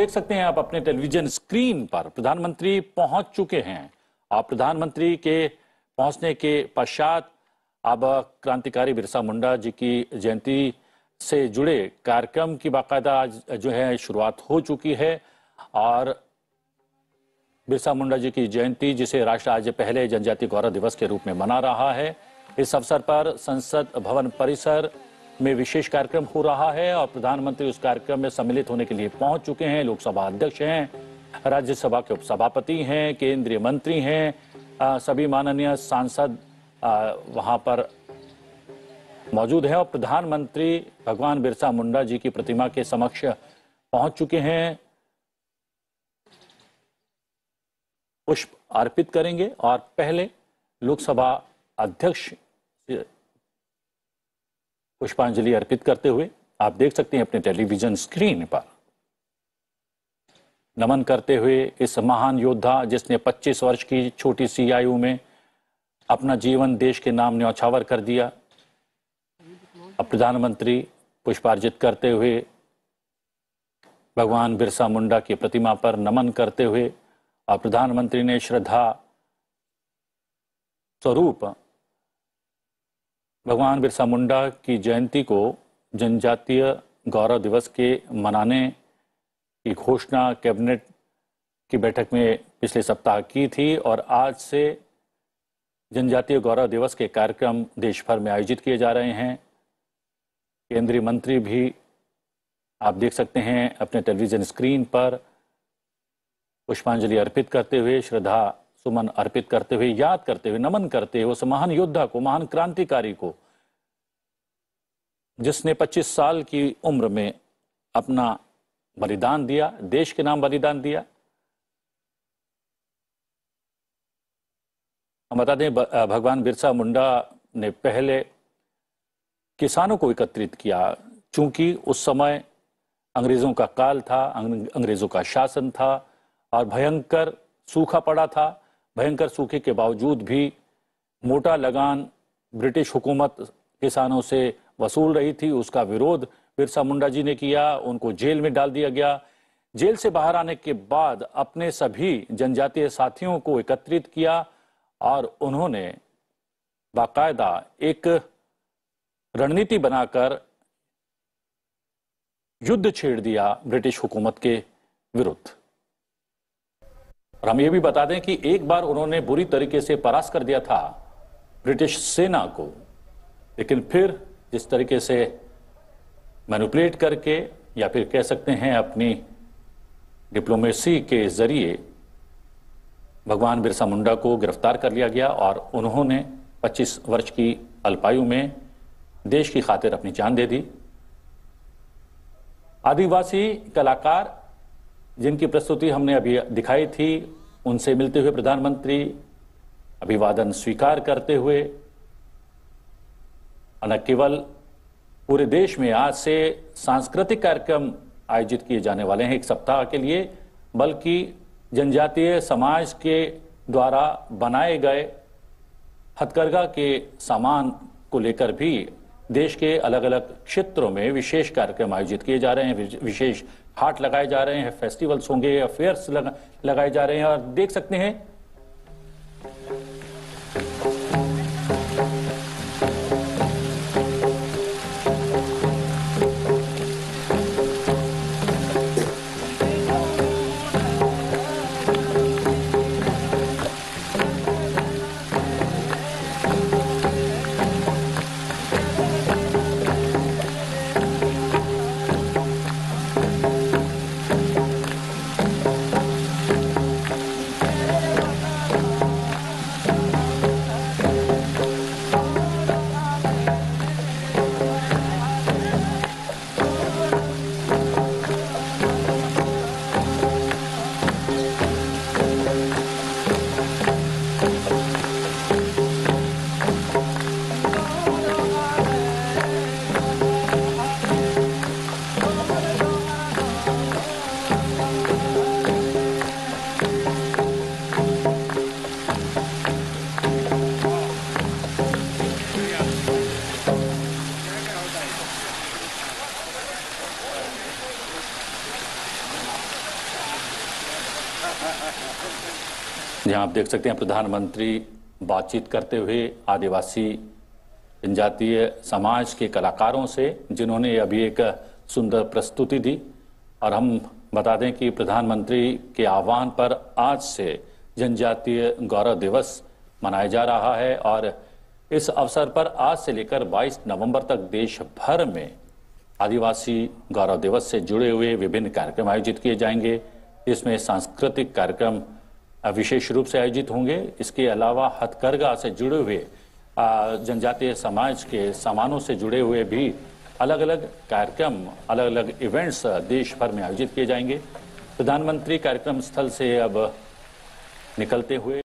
देख सकते हैं आप अपने टेलीविजन स्क्रीन पर प्रधानमंत्री पहुंच चुके हैं आप प्रधानमंत्री के पहुंचने के पश्चात अब क्रांतिकारी बिरसा मुंडा जी की जयंती से जुड़े कार्यक्रम की बाकायदा आज जो है शुरुआत हो चुकी है और बिरसा मुंडा जी की जयंती जिसे राष्ट्र आज पहले जनजाति गौरव दिवस के रूप में मना रहा है इस अवसर पर संसद भवन परिसर में विशेष कार्यक्रम हो रहा है और प्रधानमंत्री उस कार्यक्रम में सम्मिलित होने के लिए पहुंच चुके हैं लोकसभा अध्यक्ष हैं राज्यसभा के उपसभापति हैं केंद्रीय मंत्री हैं सभी माननीय सांसद वहां पर मौजूद हैं और प्रधानमंत्री भगवान बिरसा मुंडा जी की प्रतिमा के समक्ष पहुंच चुके हैं पुष्प अर्पित करेंगे और पहले लोकसभा अध्यक्ष पुष्पांजलि अर्पित करते हुए आप देख सकते हैं अपने टेलीविजन स्क्रीन पर नमन करते हुए इस महान योद्धा जिसने 25 वर्ष की छोटी सी आयु में अपना जीवन देश के नाम न्यौछावर कर दिया अब प्रधानमंत्री पुष्पार्जित करते हुए भगवान बिरसा मुंडा की प्रतिमा पर नमन करते हुए और प्रधानमंत्री ने श्रद्धा स्वरूप भगवान बिरसा मुंडा की जयंती को जनजातीय गौरव दिवस के मनाने की घोषणा कैबिनेट की बैठक में पिछले सप्ताह की थी और आज से जनजातीय गौरव दिवस के कार्यक्रम देश भर में आयोजित किए जा रहे हैं केंद्रीय मंत्री भी आप देख सकते हैं अपने टेलीविज़न स्क्रीन पर पुष्पांजलि अर्पित करते हुए श्रद्धा सुमन अर्पित करते हुए याद करते हुए नमन करते हुए उस महान योद्धा को महान क्रांतिकारी को जिसने 25 साल की उम्र में अपना बलिदान दिया देश के नाम बलिदान दिया हम बता दें भगवान बिरसा मुंडा ने पहले किसानों को एकत्रित किया चूंकि उस समय अंग्रेज़ों का काल था अंग्रेज़ों का शासन था और भयंकर सूखा पड़ा था भयंकर सूखे के बावजूद भी मोटा लगान ब्रिटिश हुकूमत किसानों से वसूल रही थी उसका विरोध बिरसा मुंडा जी ने किया उनको जेल में डाल दिया गया जेल से बाहर आने के बाद अपने सभी जनजातीय साथियों को एकत्रित किया और उन्होंने बाकायदा एक रणनीति बनाकर युद्ध छेड़ दिया ब्रिटिश हुकूमत के विरुद्ध और हम ये भी बता दें कि एक बार उन्होंने बुरी तरीके से परास कर दिया था ब्रिटिश सेना को लेकिन फिर जिस तरीके से मैनुपलेट करके या फिर कह सकते हैं अपनी डिप्लोमेसी के जरिए भगवान बिरसा मुंडा को गिरफ्तार कर लिया गया और उन्होंने 25 वर्ष की अल्पायु में देश की खातिर अपनी जान दे दी आदिवासी कलाकार जिनकी प्रस्तुति हमने अभी दिखाई थी उनसे मिलते हुए प्रधानमंत्री अभिवादन स्वीकार करते हुए न केवल पूरे देश में आज से सांस्कृतिक कार्यक्रम आयोजित किए जाने वाले हैं एक सप्ताह के लिए बल्कि जनजातीय समाज के द्वारा बनाए गए हथकरघा के सामान को लेकर भी देश के अलग अलग क्षेत्रों में विशेष कार्यक्रम आयोजित किए जा रहे हैं विशेष हाट लगाए जा रहे हैं फेस्टिवल्स होंगे अफेयर्स लगा, लगाए जा रहे हैं और देख सकते हैं यहाँ आप देख सकते हैं प्रधानमंत्री बातचीत करते हुए आदिवासी जनजातीय समाज के कलाकारों से जिन्होंने अभी एक सुंदर प्रस्तुति दी और हम बता दें कि प्रधानमंत्री के आह्वान पर आज से जनजातीय गौरव दिवस मनाया जा रहा है और इस अवसर पर आज से लेकर 22 नवंबर तक देश भर में आदिवासी गौरव दिवस से जुड़े हुए विभिन्न कार्यक्रम आयोजित किए जाएंगे इसमें सांस्कृतिक कार्यक्रम विशेष रूप से आयोजित होंगे इसके अलावा हथकरघा से जुड़े हुए जनजातीय समाज के सामानों से जुड़े हुए भी अलग अलग कार्यक्रम अलग अलग इवेंट्स देश भर में आयोजित किए जाएंगे प्रधानमंत्री कार्यक्रम स्थल से अब निकलते हुए